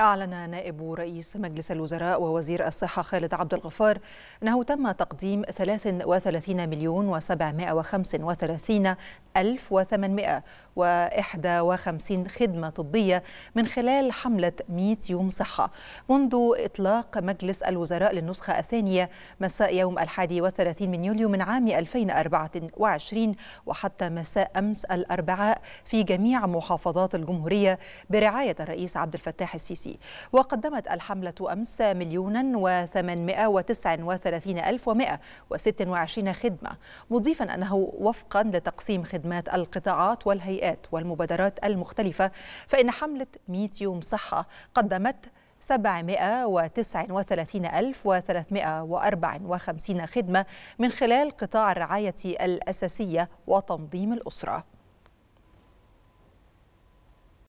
أعلن نائب رئيس مجلس الوزراء ووزير الصحة خالد عبد الغفار أنه تم تقديم 33 مليون و735 ألف و800 خدمه طبية من خلال حملة 100 يوم صحة منذ إطلاق مجلس الوزراء للنسخة الثانية مساء يوم الحادي وثلاثين من يوليو من عام 2024 وحتى مساء أمس الأربعاء في جميع محافظات الجمهورية برعاية الرئيس عبد الفتاح السيسي الرئيسي وقدمت الحملة أمس مليونا وثمانمائة وتسع وثلاثين ألف ومائة وست وعشرين خدمة مضيفا أنه وفقا لتقسيم خدمات القطاعات والهيئات والمبادرات المختلفة فإن حملة 100 يوم صحة قدمت 739354 خدمة من خلال قطاع الرعاية الأساسية وتنظيم الأسرة